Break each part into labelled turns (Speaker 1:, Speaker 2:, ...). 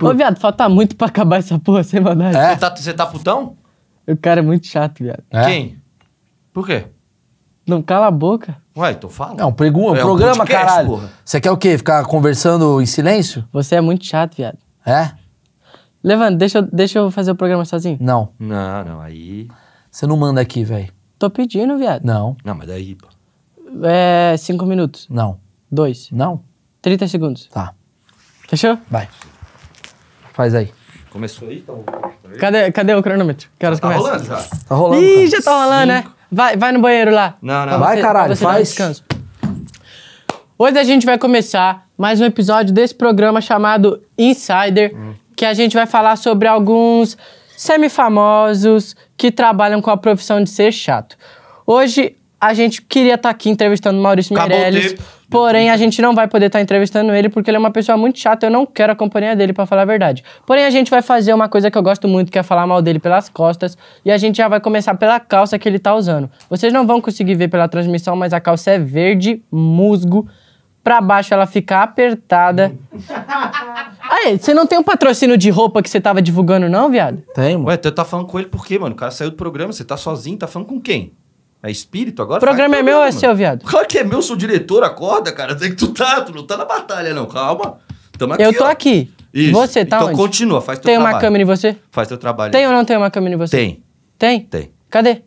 Speaker 1: Ô, viado, falta muito pra acabar essa porra sem mandar. É? Você tá, você tá putão? O cara é muito chato, viado. É? Quem? Por quê? Não cala a boca. Ué, então fala. Não, pergunta, é um programa, podcast, caralho.
Speaker 2: Você quer o quê? Ficar conversando em silêncio? Você é muito chato, viado.
Speaker 1: É? Levando, deixa, eu- deixa eu fazer o programa sozinho. Não.
Speaker 2: Não, não, aí.
Speaker 1: Você não manda aqui, velho. Tô pedindo, viado. Não, Não, mas daí. pô. É. Cinco minutos. não, Dois. não. Trinta segundos. Tá, Fechou? vai. Faz aí.
Speaker 2: Começou aí? Tá, cadê, cadê
Speaker 1: o cronômetro? Que horas tá, rolando já. Tá rolando. Ih, cara. já tá rolando, né? Cinco. né? Vai, vai no banheiro lá. Não, não. Vai, você, caralho, você faz. Descanso. Hoje a gente vai começar mais um episódio desse programa chamado Insider, hum. que a gente vai falar sobre alguns semifamosos que trabalham com a profissão de ser chato. Hoje a gente queria estar tá aqui entrevistando o Maurício Acabou Meirelles. Porém, a gente não vai poder estar tá entrevistando ele porque ele é uma pessoa muito chata. Eu não quero a companhia dele, para falar a verdade. Porém, a gente vai fazer uma coisa que eu gosto muito, que é falar mal dele pelas costas. E a gente já vai começar pela calça que ele tá usando. Vocês não vão conseguir ver pela transmissão, mas a calça é verde musgo. Pra baixo ela fica apertada. Aí, você não tem um patrocínio de roupa que você tava divulgando, não, viado?
Speaker 2: Tem, mano. Ué, tu tá falando com ele por quê, mano? O cara saiu do programa, você tá sozinho, tá falando com quem? É espírito agora? O programa é meu ou é seu, viado? Claro que é meu, sou diretor, acorda, cara. Tem que tu tá, tu não tá na batalha, não. Calma. Tamo aqui, Eu tô ó.
Speaker 1: aqui. Isso. Você tá então onde? continua, faz teu tem trabalho. Tem uma câmera em você?
Speaker 2: Faz teu trabalho. Tem ou não
Speaker 1: tem uma câmera em você? Tem. Tem? Tem. Cadê?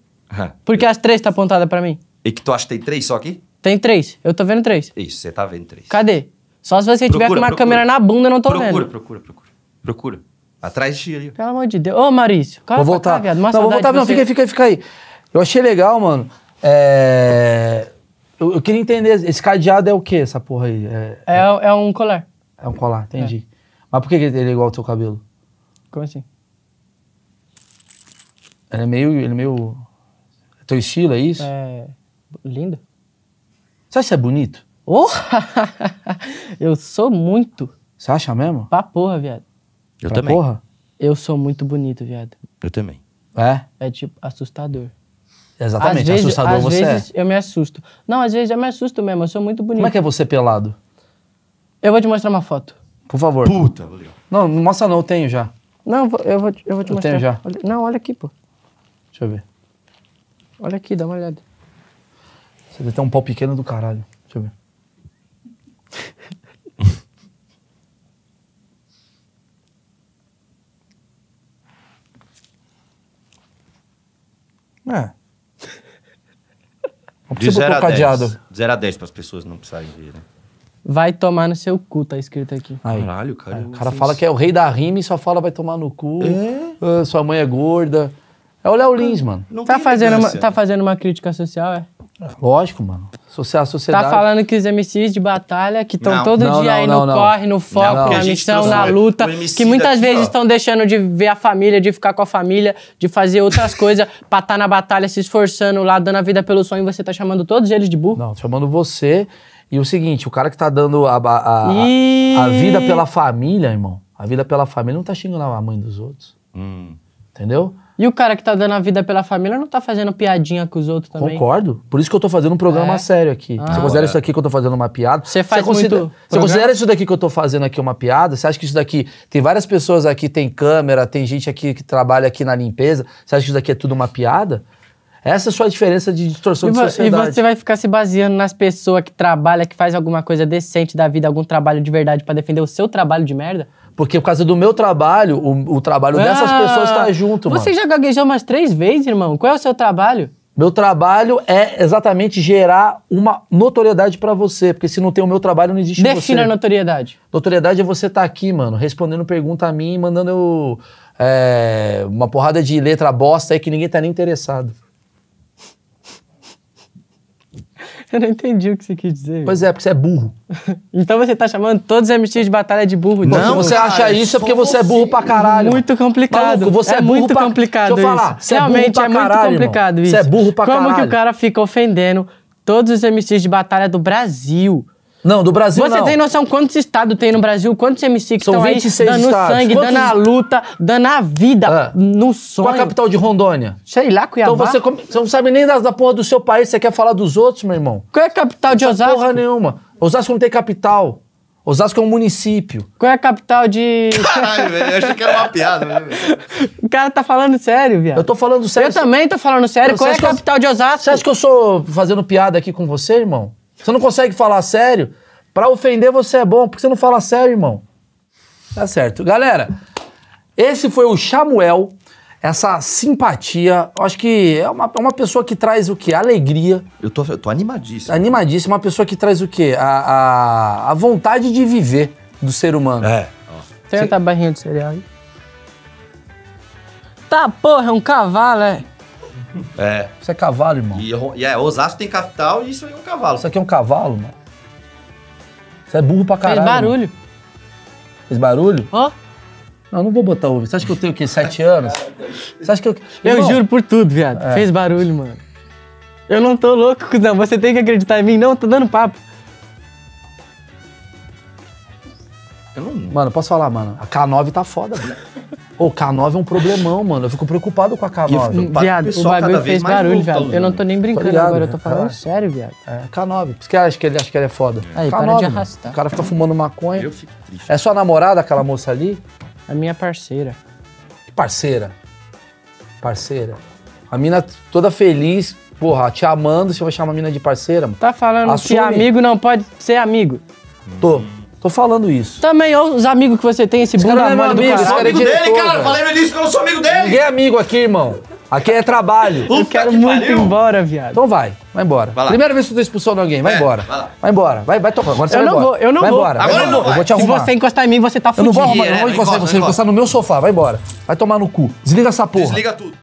Speaker 1: Porque as três tá apontada pra mim. E que tu acha que tem três só aqui? Tem três. Eu tô vendo três. Isso, você tá vendo três. Cadê? Só se você procura, tiver com uma procura. câmera na bunda, eu não tô procura, vendo. Procura, procura, procura.
Speaker 2: Procura. Atrás de ti ali.
Speaker 1: Pelo amor de Deus. Ô, Maurício. Calma, vou voltar. Cá, viado. Uma não, vou voltar. Não, fica aí, fica aí, fica
Speaker 2: aí. Eu achei legal, mano. É... Eu, eu, queria entender, esse cadeado é o que essa porra aí? É,
Speaker 1: é, é... um colar.
Speaker 2: É um colar, entendi. É. Mas por que ele é igual ao teu cabelo? Como assim? Ele é meio. Ele é meio. É teu estilo, é isso?
Speaker 1: É. Lindo.
Speaker 2: Você acha que é bonito?
Speaker 1: Oh! eu sou muito. Você acha mesmo? Pra porra, viado. Eu pra também. Porra. Eu sou muito bonito, viado. Eu também. É? É tipo assustador.
Speaker 2: Exatamente, às vezes, assustador às você é. vezes
Speaker 1: é. eu me assusto. Não, às vezes eu me assusto mesmo, eu sou muito bonito. Como é que é
Speaker 2: você pelado? Eu vou te mostrar uma foto. Por favor. Puta, valeu. Não, não mostra não, eu tenho já.
Speaker 1: Não, eu vou, eu vou te, eu eu mostrar. tenho já. Olha, não, olha aqui, pô. Deixa eu ver. Olha aqui, dá uma olhada.
Speaker 2: Você deve ter um pau pequeno do caralho. Deixa eu ver.
Speaker 1: é. Tipo de você botou 10. De 0 a 10 para as pessoas não precisarem ver, né? Vai tomar no seu cu, tá escrito aqui. Aí. Caralho, cara. Aí, o cara fala isso. que é o rei da
Speaker 2: rima e só fala vai tomar no cu. É? Ah, sua mãe é gorda. É o Léo Lins, mano. Não tá fazendo, uma, tá
Speaker 1: fazendo uma crítica social, é?
Speaker 2: é lógico, mano a tá sociedade. Tá falando
Speaker 1: que os MCs de batalha, que estão todo não, dia não, aí no não, corre, no foco, na missão, na luta, que muitas daqui, vezes estão deixando de ver a família, de ficar com a família, de fazer outras coisas, pra estar tá na batalha, se esforçando lá, dando a vida pelo sonho, você tá chamando todos eles de burro? Não, chamando você.
Speaker 2: E o seguinte, o cara que tá dando a, a, e... a, vida pela família, irmão, a vida pela família não
Speaker 1: tá xingando a mãe dos outros. Hum. Entendeu? E o cara que tá dando a vida pela família não tá fazendo piadinha com os outros também.
Speaker 2: Concordo. Por isso que eu tô fazendo um programa é. sério aqui. Ah, você considera é. isso aqui que eu tô fazendo uma piada? Você faz você considera, muito Você programa? considera isso daqui que eu tô fazendo aqui uma piada? Você acha que isso daqui... Tem várias pessoas aqui, tem câmera, tem gente aqui que trabalha aqui na limpeza. Você acha que isso daqui é tudo uma piada? Essa é a sua diferença de distorção e de sociedade. E você
Speaker 1: vai ficar se baseando nas pessoas que trabalham, que faz alguma coisa decente da vida, algum trabalho de verdade para defender o seu trabalho de merda? Porque por causa do meu trabalho, o, o trabalho ah, dessas pessoas tá junto, você mano. Você já gaguejou umas três vezes, irmão? Qual é o
Speaker 2: seu trabalho? Meu trabalho é exatamente gerar uma notoriedade para você, porque se não tem o meu trabalho, não existe Defina você. Defina notoriedade. Notoriedade é você estar tá aqui, mano, respondendo pergunta a mim, mandando é, uma porrada de letra bosta aí que ninguém tá nem interessado.
Speaker 1: Eu não entendi o que você quis dizer. Pois é, porque você é burro. então você tá chamando todos os MCs de batalha de burro. Então? Não, então. você acha isso é porque você é
Speaker 2: burro pra caralho. Muito complicado. Maluco, você é, é muito pra... complicado Deixa eu falar, é Realmente é, é muito caralho, complicado irmão. isso. Você é burro pra Como caralho. Como que o cara
Speaker 1: fica ofendendo todos os MCs de batalha do Brasil? Não, do Brasil Você não. tem noção quantos estados tem no Brasil, quantos MC que São estão aí dando estados. sangue, Quantos- dando a
Speaker 2: luta, dando a vida Ah. no Qual a capital de Rondônia? Sei lá, Cuiabá. Então você, come- você não sabe nem da, da porra do seu país, você quer falar dos outros, meu irmão? Qual é a capital de Osasco? Porra nenhuma. Osasco não tem capital. Osasco é um município. Qual é a capital de... Caralho,
Speaker 1: velho. Eu achei que era uma piada. Né, velho?
Speaker 2: o cara tá falando sério, viado. Eu tô falando sério. Eu também tô falando sério. Qual é a eu- capital de Osasco? Você acha que eu sou fazendo piada aqui com você, irmão? Você não consegue falar sério? Para ofender você é bom, porque você não fala sério, irmão. Tá certo. Galera, esse foi o Samuel, essa simpatia. Acho que é uma, é uma pessoa que traz o quê? Alegria. Eu tô, eu tô animadíssimo. Animadíssimo. Uma pessoa que traz o quê? A, a, a vontade de viver do ser humano. É.
Speaker 1: Tem outra barrinha de cereal aí. Tá, porra, é um cavalo, é.
Speaker 2: É. Isso é cavalo, irmão. E, é e é, Osasco tem capital e isso aí é um cavalo. Isso aqui é um cavalo, mano. Isso é burro pra caralho. Fez barulho. Mano. Fez barulho? Ó. Oh. Não, não vou botar ovo. Você acha que eu tenho o quê? Sete anos? Você acha que eu. Eu juro
Speaker 1: por tudo, viado. É. Fez barulho, mano. Eu não tô louco, não. Você tem que acreditar em mim. Não, tô dando papo.
Speaker 2: Eu não... Mano, posso falar, mano? A K9 tá foda, velho. O K9 é um problemão, mano. Eu fico preocupado com a K9. E, viado, o, o bagulho fez barulho, viado. Eu não tô nem tá brincando ligado, agora, eu tô falando cara. sério, viado. É, K9. Por isso que acho que ele acha que ele é foda. Aí, é, K9, para de arrastar. O cara fica fumando maconha. Eu fico triste. É sua namorada, aquela moça ali? A minha parceira. Que parceira? Parceira. A mina toda feliz, porra, te amando, você vai chamar a mina de parceira? Mano. Tá falando Assume. que amigo
Speaker 1: não pode ser amigo. Tô. Tô falando isso. Também, olha os amigos que você tem, esse bunda é mole do amigo, cara. É amigo dele, cara. Falei no início que eu não sou amigo dele. Ninguém
Speaker 2: é amigo aqui, irmão. Aqui é trabalho. eu quero que muito pariu. embora, viado. Então vai, vai embora. Vai Primeira vez que tu deu expulsão alguém, vai é, embora. Vai, vai embora, vai, vai tocando. Agora você eu vai não embora. vou, eu não vai vou. Embora, Agora vai não vou. Eu vou te arrumar. Se você
Speaker 1: encostar em mim, você tá fudido. Eu não vou arrumar, é, não vou encostar em você, encostar
Speaker 2: no meu sofá, vai embora. Vai tomar no cu. Desliga essa porra. Desliga
Speaker 1: tudo.